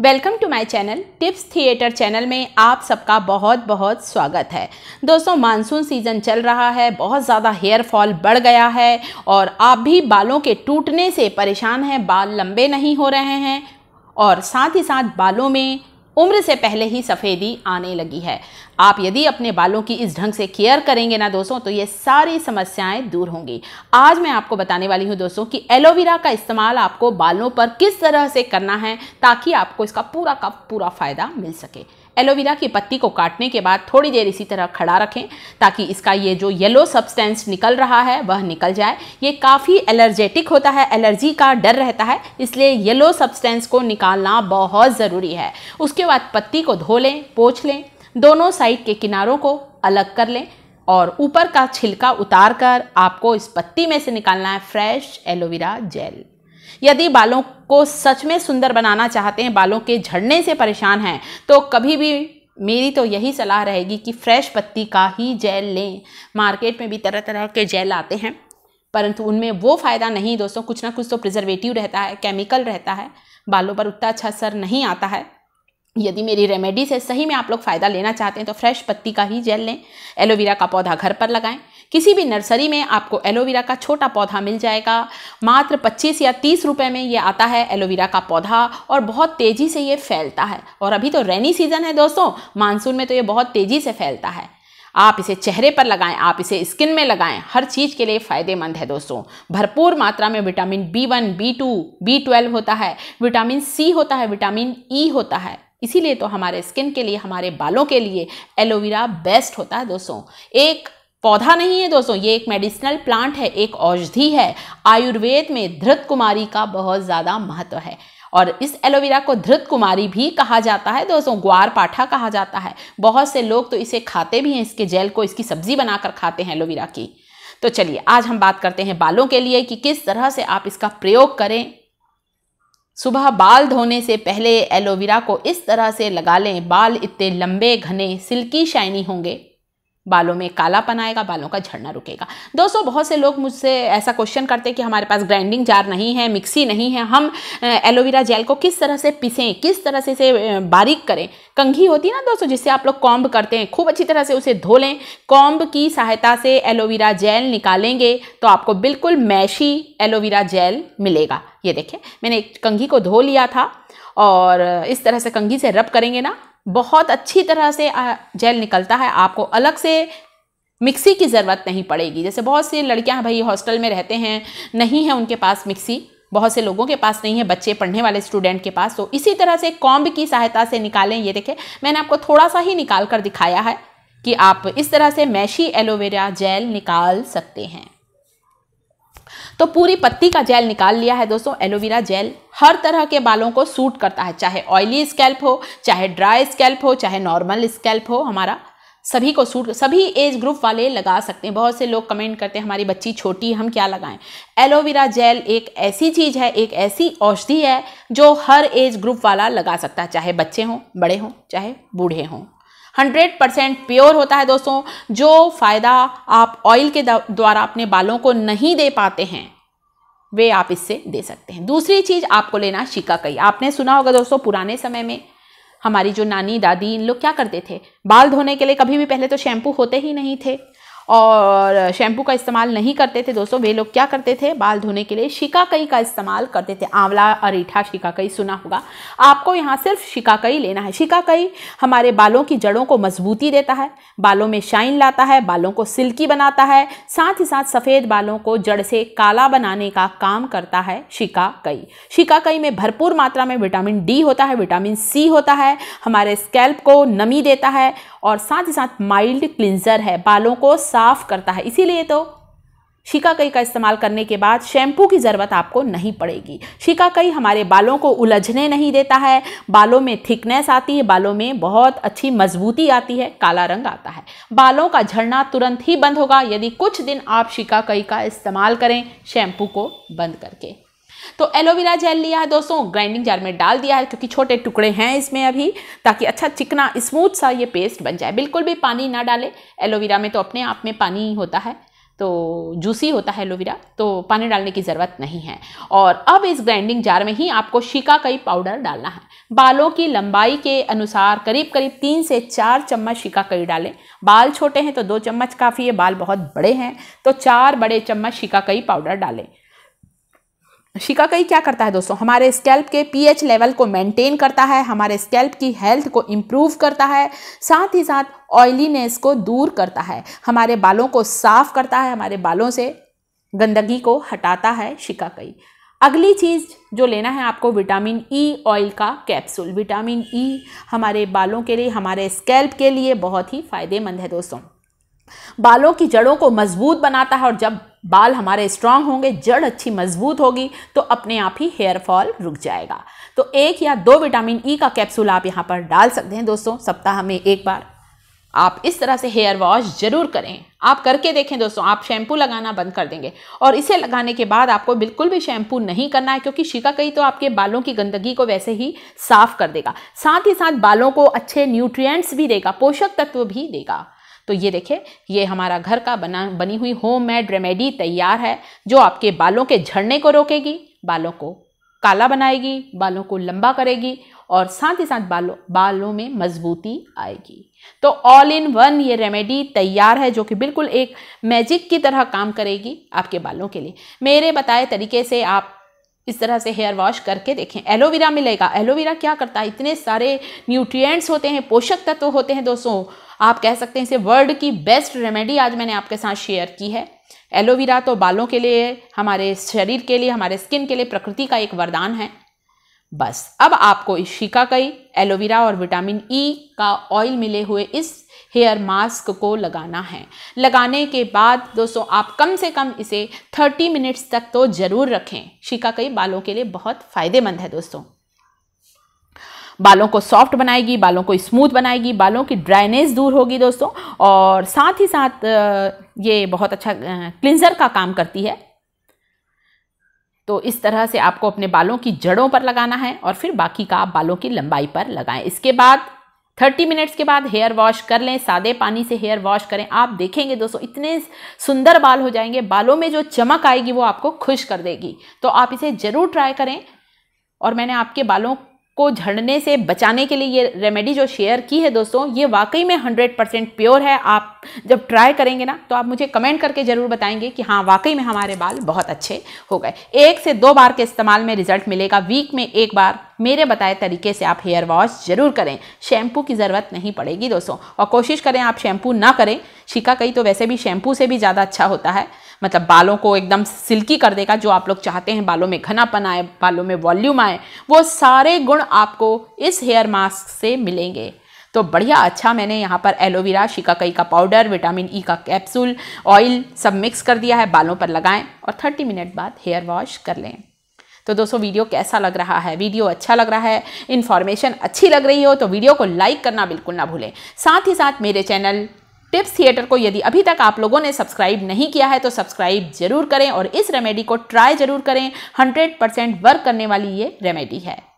welcome to my channel tips theatre channel में आप सबका बहुत बहुत स्वागत है दोस्तों मानसून सीज़न चल रहा है बहुत ज़्यादा हेयर फॉल बढ़ गया है और आप भी बालों के टूटने से परेशान हैं बाल लंबे नहीं हो रहे हैं और साथ ही साथ बालों में उम्र से पहले ही सफ़ेदी आने लगी है आप यदि अपने बालों की इस ढंग से केयर करेंगे ना दोस्तों तो ये सारी समस्याएं दूर होंगी आज मैं आपको बताने वाली हूँ दोस्तों कि एलोवेरा का इस्तेमाल आपको बालों पर किस तरह से करना है ताकि आपको इसका पूरा का पूरा फ़ायदा मिल सके एलोवेरा की पत्ती को काटने के बाद थोड़ी देर इसी तरह खड़ा रखें ताकि इसका ये जो येलो सब्सटेंस निकल रहा है वह निकल जाए ये काफ़ी एलर्जेटिक होता है एलर्जी का डर रहता है इसलिए येलो सब्सटेंस को निकालना बहुत ज़रूरी है उसके बाद पत्ती को धो लें पोछ लें दोनों साइड के किनारों को अलग कर लें और ऊपर का छिलका उतार कर आपको इस पत्ती में से निकालना है फ्रेश एलोवेरा जेल यदि बालों को सच में सुंदर बनाना चाहते हैं बालों के झड़ने से परेशान हैं तो कभी भी मेरी तो यही सलाह रहेगी कि फ्रेश पत्ती का ही जेल लें मार्केट में भी तरह तरह के जेल आते हैं परंतु उनमें वो फ़ायदा नहीं दोस्तों कुछ ना कुछ तो प्रिजर्वेटिव रहता है केमिकल रहता है बालों पर उतना अच्छा असर नहीं आता है यदि मेरी रेमेडी से सही में आप लोग फ़ायदा लेना चाहते हैं तो फ्रेश पत्ती का ही जेल लें एलोवेरा का पौधा घर पर लगाएं किसी भी नर्सरी में आपको एलोवेरा का छोटा पौधा मिल जाएगा मात्र 25 या 30 रुपए में ये आता है एलोवेरा का पौधा और बहुत तेज़ी से ये फैलता है और अभी तो रेनी सीज़न है दोस्तों मानसून में तो ये बहुत तेज़ी से फैलता है आप इसे चेहरे पर लगाएं आप इसे स्किन में लगाएं हर चीज़ के लिए फ़ायदेमंद है दोस्तों भरपूर मात्रा में vitamin B one B two B twelve होता है विटामिन सी होता है विटामिन ई e होता है इसीलिए तो हमारे स्किन के लिए हमारे बालों के लिए एलोवेरा बेस्ट होता है दोस्तों एक पौधा नहीं है दोस्तों ये एक मेडिसिनल प्लांट है एक औषधि है आयुर्वेद में धृत कुमारी का बहुत ज़्यादा महत्व है और इस एलोवेरा को धृत कुमारी भी कहा जाता है दोस्तों ग्वार पाठा कहा जाता है बहुत से लोग तो इसे खाते भी हैं इसके जेल को इसकी सब्जी बनाकर खाते हैं एलोवेरा की तो चलिए आज हम बात करते हैं बालों के लिए कि किस तरह से आप इसका प्रयोग करें सुबह बाल धोने से पहले एलोवेरा को इस तरह से लगा लें बाल इतने लंबे घने सिल्की शाइनी होंगे बालों में कालापन आएगा बालों का झड़ना रुकेगा दोस्तों बहुत से लोग मुझसे ऐसा क्वेश्चन करते हैं कि हमारे पास ग्राइंडिंग जार नहीं है मिक्सी नहीं है हम एलोवेरा जेल को किस तरह से पिसें किस तरह से इसे बारीक करें कंघी होती है ना दोस्तों जिससे आप लोग कॉम्ब करते हैं खूब अच्छी तरह से उसे धो लें कॉम्ब की सहायता से एलोवेरा जेल निकालेंगे तो आपको बिल्कुल मैशी एलोवेरा जेल मिलेगा ये देखें मैंने एक कंघी को धो लिया था और इस तरह से कंघी से रब करेंगे ना बहुत अच्छी तरह से जेल निकलता है आपको अलग से मिक्सी की ज़रूरत नहीं पड़ेगी जैसे बहुत सी लड़कियां भाई हॉस्टल में रहते हैं नहीं है उनके पास मिक्सी बहुत से लोगों के पास नहीं है बच्चे पढ़ने वाले स्टूडेंट के पास तो इसी तरह से कॉम्ब की सहायता से निकालें ये देखें मैंने आपको थोड़ा सा ही निकाल कर दिखाया है कि आप इस तरह से मैशी एलोवेरा जेल निकाल सकते हैं तो पूरी पत्ती का जेल निकाल लिया है दोस्तों एलोवेरा जेल हर तरह के बालों को सूट करता है चाहे ऑयली स्कैल्प हो चाहे ड्राई स्कैल्प हो चाहे नॉर्मल स्कैल्प हो हमारा सभी को सूट सभी एज ग्रुप वाले लगा सकते हैं बहुत से लोग कमेंट करते हैं हमारी बच्ची छोटी हम क्या लगाएं एलोवेरा जेल एक ऐसी चीज़ है एक ऐसी औषधि है जो हर एज ग्रुप वाला लगा सकता है चाहे बच्चे हों बड़े हों चाहे बूढ़े हों हंड्रेड परसेंट प्योर होता है दोस्तों जो फ़ायदा आप ऑयल के द्वारा अपने बालों को नहीं दे पाते हैं वे आप इससे दे सकते हैं दूसरी चीज़ आपको लेना शिकाकई आपने सुना होगा दोस्तों पुराने समय में हमारी जो नानी दादी इन लोग क्या करते थे बाल धोने के लिए कभी भी पहले तो शैम्पू होते ही नहीं थे और शैम्पू का इस्तेमाल नहीं करते थे दोस्तों वे लोग क्या करते थे बाल धोने के लिए शिकाकई का इस्तेमाल करते थे आंवला अरीठा शिकाकई सुना होगा आपको यहाँ सिर्फ शिकाकई लेना है शिकाकई हमारे बालों की जड़ों को मजबूती देता है बालों में शाइन लाता है बालों को सिल्की बनाता है साथ ही साथ सफ़ेद बालों को जड़ से काला बनाने का काम करता है शिकाकई शिकाकई में भरपूर मात्रा में विटामिन डी होता है विटामिन सी होता है हमारे स्कैल्प को नमी देता है और साथ ही साथ माइल्ड क्लिंजर है बालों को साफ़ करता है इसीलिए तो शिकाकई का इस्तेमाल करने के बाद शैम्पू की ज़रूरत आपको नहीं पड़ेगी शिकाकई हमारे बालों को उलझने नहीं देता है बालों में थिकनेस आती है बालों में बहुत अच्छी मजबूती आती है काला रंग आता है बालों का झड़ना तुरंत ही बंद होगा यदि कुछ दिन आप शिकाकई का इस्तेमाल करें शैम्पू को बंद करके तो एलोवेरा जेल लिया है दोस्तों ग्राइंडिंग जार में डाल दिया है क्योंकि छोटे टुकड़े हैं इसमें अभी ताकि अच्छा चिकना स्मूथ सा ये पेस्ट बन जाए बिल्कुल भी पानी ना डालें एलोवेरा में तो अपने आप में पानी होता है तो जूसी होता है एलोवेरा तो पानी डालने की ज़रूरत नहीं है और अब इस ग्राइंडिंग जार में ही आपको शिकाकई पाउडर डालना है बालों की लंबाई के अनुसार करीब करीब तीन से चार चम्मच शिकाकई डालें बाल छोटे हैं तो दो चम्मच काफ़ी है बाल बहुत बड़े हैं तो चार बड़े चम्मच शिकाकई पाउडर डालें शिकाकई क्या करता है दोस्तों हमारे स्कैल्प के पीएच लेवल को मेंटेन करता है हमारे स्कैल्प की हेल्थ को इम्प्रूव करता है साथ ही साथ ऑयलीनेस को दूर करता है हमारे बालों को साफ करता है हमारे बालों से गंदगी को हटाता है शिकाकई अगली चीज़ जो लेना है आपको विटामिन ई e ऑयल का कैप्सूल विटामिन ई e हमारे बालों के लिए हमारे स्कैल्प के लिए बहुत ही फ़ायदेमंद है दोस्तों बालों की जड़ों को मजबूत बनाता है और जब बाल हमारे स्ट्रांग होंगे जड़ अच्छी मजबूत होगी तो अपने आप ही हेयर फॉल रुक जाएगा तो एक या दो विटामिन ई e का कैप्सूल आप यहाँ पर डाल सकते हैं दोस्तों सप्ताह में एक बार आप इस तरह से हेयर वॉश जरूर करें आप करके देखें दोस्तों आप शैम्पू लगाना बंद कर देंगे और इसे लगाने के बाद आपको बिल्कुल भी शैम्पू नहीं करना है क्योंकि शिकाकई तो आपके बालों की गंदगी को वैसे ही साफ कर देगा साथ ही साथ बालों को अच्छे न्यूट्रिएंट्स भी देगा पोषक तत्व भी देगा तो ये देखें ये हमारा घर का बना बनी हुई होम मेड रेमेडी तैयार है जो आपके बालों के झड़ने को रोकेगी बालों को काला बनाएगी बालों को लंबा करेगी और साथ ही साथ बालों बालों में मजबूती आएगी तो ऑल इन वन ये रेमेडी तैयार है जो कि बिल्कुल एक मैजिक की तरह काम करेगी आपके बालों के लिए मेरे बताए तरीके से आप इस तरह से हेयर वॉश करके देखें एलोवेरा मिलेगा एलोवेरा क्या करता है इतने सारे न्यूट्रिएंट्स होते हैं पोषक तत्व होते हैं दोस्तों आप कह सकते हैं इसे वर्ल्ड की बेस्ट रेमेडी आज मैंने आपके साथ शेयर की है एलोवेरा तो बालों के लिए हमारे शरीर के लिए हमारे स्किन के लिए प्रकृति का एक वरदान है बस अब आपको इस कई एलोवेरा और विटामिन ई e का ऑयल मिले हुए इस हेयर मास्क को लगाना है लगाने के बाद दोस्तों आप कम से कम इसे 30 मिनट्स तक तो ज़रूर रखें कई बालों के लिए बहुत फ़ायदेमंद है दोस्तों बालों को सॉफ्ट बनाएगी बालों को स्मूथ बनाएगी बालों की ड्राइनेस दूर होगी दोस्तों और साथ ही साथ ये बहुत अच्छा क्लिंजर का काम करती है तो इस तरह से आपको अपने बालों की जड़ों पर लगाना है और फिर बाकी का आप बालों की लंबाई पर लगाएं इसके बाद 30 मिनट्स के बाद हेयर वॉश कर लें सादे पानी से हेयर वॉश करें आप देखेंगे दोस्तों इतने सुंदर बाल हो जाएंगे बालों में जो चमक आएगी वो आपको खुश कर देगी तो आप इसे ज़रूर ट्राई करें और मैंने आपके बालों को झड़ने से बचाने के लिए ये रेमेडी जो शेयर की है दोस्तों ये वाकई में 100 परसेंट प्योर है आप जब ट्राई करेंगे ना तो आप मुझे कमेंट करके ज़रूर बताएंगे कि हाँ वाकई में हमारे बाल बहुत अच्छे हो गए एक से दो बार के इस्तेमाल में रिजल्ट मिलेगा वीक में एक बार मेरे बताए तरीके से आप हेयर वॉश ज़रूर करें शैम्पू की ज़रूरत नहीं पड़ेगी दोस्तों और कोशिश करें आप शैम्पू ना करें शिका कई तो वैसे भी शैम्पू से भी ज़्यादा अच्छा होता है मतलब बालों को एकदम सिल्की कर देगा जो आप लोग चाहते हैं बालों में घनापन आए बालों में वॉल्यूम आए वो सारे गुण आपको इस हेयर मास्क से मिलेंगे तो बढ़िया अच्छा मैंने यहाँ पर एलोवेरा शिकाकई का पाउडर विटामिन ई e का कैप्सूल ऑयल सब मिक्स कर दिया है बालों पर लगाएं और 30 मिनट बाद हेयर वॉश कर लें तो दोस्तों वीडियो कैसा लग रहा है वीडियो अच्छा लग रहा है इन्फॉर्मेशन अच्छी लग रही हो तो वीडियो को लाइक करना बिल्कुल ना भूलें साथ ही साथ मेरे चैनल टिप्स थिएटर को यदि अभी तक आप लोगों ने सब्सक्राइब नहीं किया है तो सब्सक्राइब जरूर करें और इस रेमेडी को ट्राई जरूर करें हंड्रेड परसेंट वर्क करने वाली ये रेमेडी है